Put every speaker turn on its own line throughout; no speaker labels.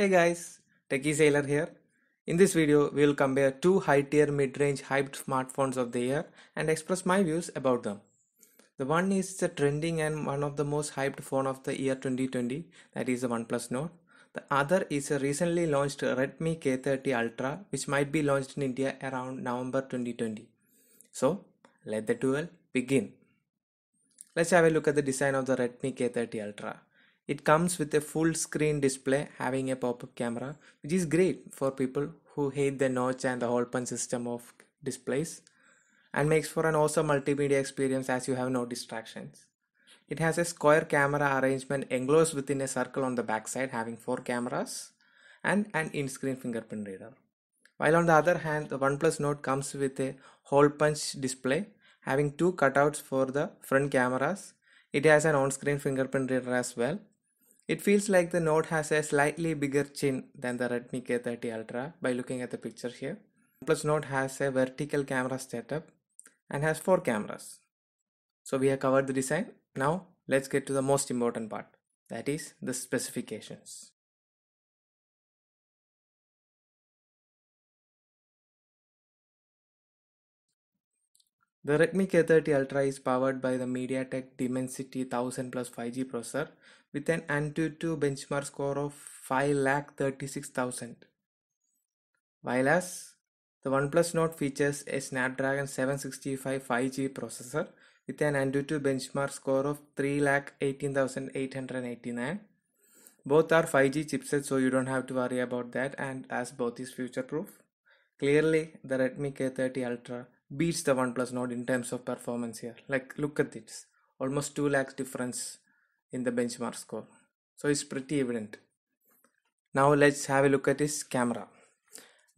Hey guys, Techie Sailor here. In this video, we will compare two high-tier mid-range hyped smartphones of the year and express my views about them. The one is the trending and one of the most hyped phone of the year 2020, that is the OnePlus Note. The other is a recently launched Redmi K30 Ultra, which might be launched in India around November 2020. So, let the duel begin. Let's have a look at the design of the Redmi K30 Ultra. It comes with a full screen display having a pop-up camera which is great for people who hate the notch and the hole punch system of displays and makes for an awesome multimedia experience as you have no distractions. It has a square camera arrangement enclosed within a circle on the backside having four cameras and an in-screen fingerprint reader. While on the other hand, the OnePlus Note comes with a hole punch display having two cutouts for the front cameras. It has an on-screen fingerprint reader as well it feels like the Note has a slightly bigger chin than the Redmi K30 Ultra by looking at the picture here. Plus, Note has a vertical camera setup and has four cameras. So we have covered the design. Now let's get to the most important part that is the specifications. The Redmi K30 Ultra is powered by the MediaTek Dimensity 1000 plus 5G processor with an Antutu benchmark score of 5,36,000. While as the OnePlus Note features a Snapdragon 765 5G processor with an Antutu benchmark score of 3,18,889. Both are 5G chipsets, so you don't have to worry about that, and as both is future proof. Clearly, the Redmi K30 Ultra beats the OnePlus Note in terms of performance here. Like, look at this almost 2 lakhs difference in the benchmark score so it's pretty evident now let's have a look at its camera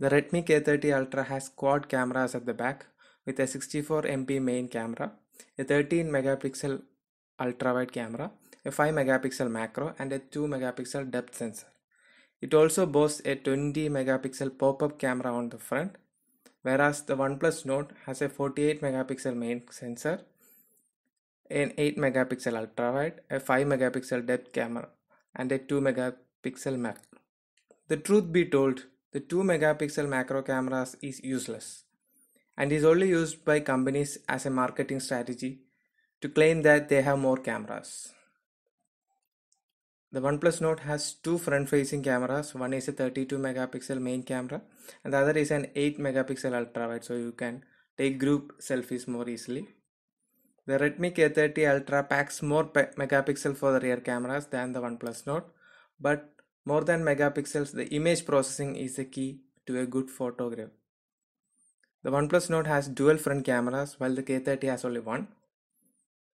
the redmi k30 ultra has quad cameras at the back with a 64 mp main camera a 13 megapixel ultra wide camera a 5 megapixel macro and a 2 megapixel depth sensor it also boasts a 20 megapixel pop-up camera on the front whereas the oneplus note has a 48 megapixel main sensor an 8 megapixel ultrawide, a 5 megapixel depth camera, and a 2 megapixel macro. The truth be told, the 2 megapixel macro cameras is useless and is only used by companies as a marketing strategy to claim that they have more cameras. The OnePlus Note has two front facing cameras one is a 32 megapixel main camera, and the other is an 8 megapixel ultrawide, so you can take group selfies more easily. The Redmi K30 Ultra packs more megapixel for the rear cameras than the OnePlus Note, but more than megapixels, the image processing is the key to a good photograph. The OnePlus Note has dual front cameras while the K30 has only one.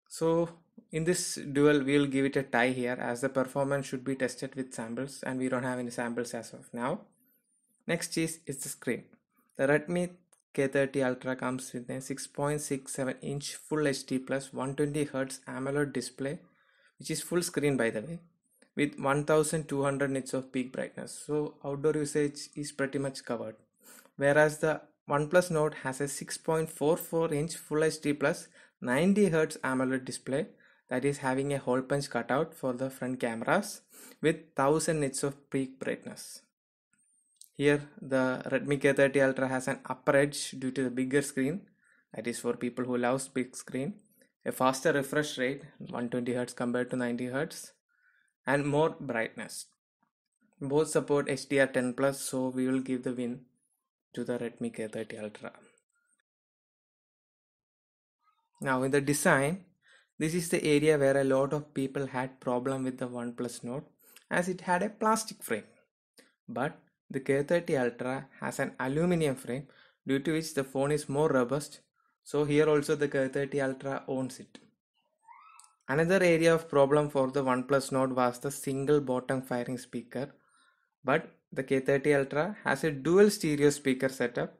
So in this dual, we'll give it a tie here as the performance should be tested with samples and we don't have any samples as of now. Next is, is the screen. The Redmi K-thirty Ultra comes with a six-point-six-seven-inch Full HD+ one-twenty 120Hz AMOLED display, which is full screen by the way, with 1200 nits of peak brightness. So outdoor usage is pretty much covered. Whereas the OnePlus Note has a 6.44-inch Full HD+ 90 90Hz AMOLED display that is having a hole punch cutout for the front cameras with 1000 nits of peak brightness. Here the Redmi K30 Ultra has an upper edge due to the bigger screen that is for people who love big screen a faster refresh rate 120Hz compared to 90Hz and more brightness both support HDR10 plus so we will give the win to the Redmi K30 Ultra now in the design this is the area where a lot of people had problem with the OnePlus Note as it had a plastic frame but the K30 Ultra has an aluminum frame due to which the phone is more robust so here also the K30 Ultra owns it. Another area of problem for the OnePlus Nord was the single bottom firing speaker but the K30 Ultra has a dual stereo speaker setup.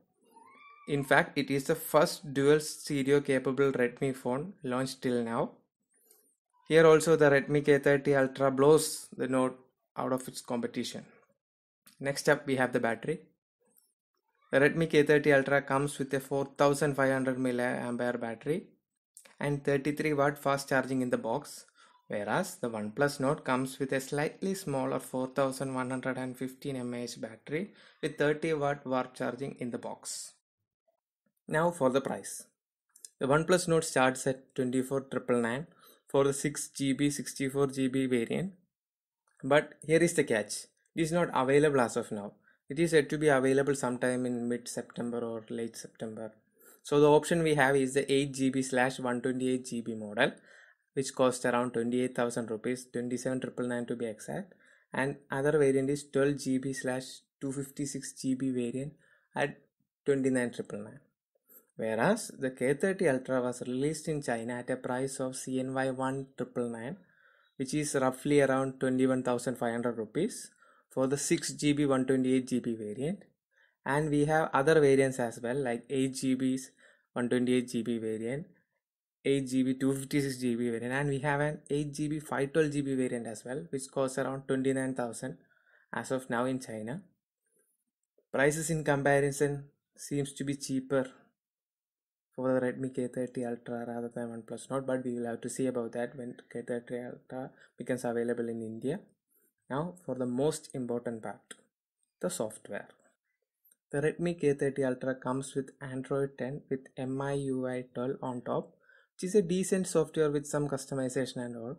In fact, it is the first dual stereo capable Redmi phone launched till now. Here also the Redmi K30 Ultra blows the Nord out of its competition. Next up we have the battery. The Redmi K30 Ultra comes with a 4500 mAh battery and 33 watt fast charging in the box whereas the OnePlus Note comes with a slightly smaller 4115 mAh battery with 30 watt warp charging in the box. Now for the price. The OnePlus Note starts at 24999 for the 6GB 64GB variant but here is the catch it is not available as of now it is said to be available sometime in mid september or late september so the option we have is the 8gb slash 128gb model which costs around 28000 rupees 27999 to be exact and other variant is 12gb slash 256gb variant at 29999 whereas the K30 Ultra was released in China at a price of CNY 1999 which is roughly around 21500 rupees for the 6GB 128GB variant and we have other variants as well like 8GB 128GB variant 8GB 256GB variant and we have an 8GB 512GB variant as well which costs around 29000 as of now in China prices in comparison seems to be cheaper for the Redmi K30 Ultra rather than OnePlus Note but we will have to see about that when K30 Ultra becomes available in India now for the most important part, the software. The Redmi K30 Ultra comes with Android 10 with MIUI 12 on top, which is a decent software with some customization and all.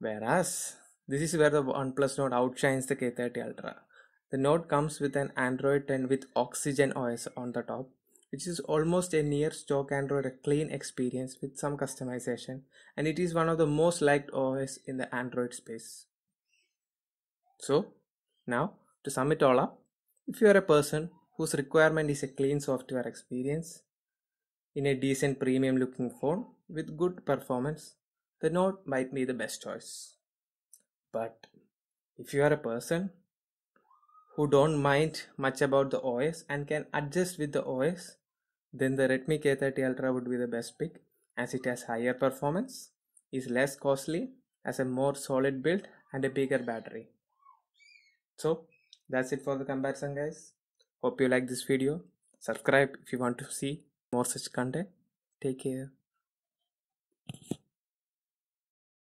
Whereas, this is where the OnePlus Note outshines the K30 Ultra. The Note comes with an Android 10 with Oxygen OS on the top, which is almost a near stock Android clean experience with some customization, and it is one of the most liked OS in the Android space. So, now to sum it all up, if you are a person whose requirement is a clean software experience in a decent premium looking phone with good performance, the Note might be the best choice. But if you are a person who don't mind much about the OS and can adjust with the OS, then the Redmi K30 Ultra would be the best pick as it has higher performance, is less costly, has a more solid build and a bigger battery. So that's it for the comparison guys. Hope you like this video. Subscribe if you want to see more such content. Take care.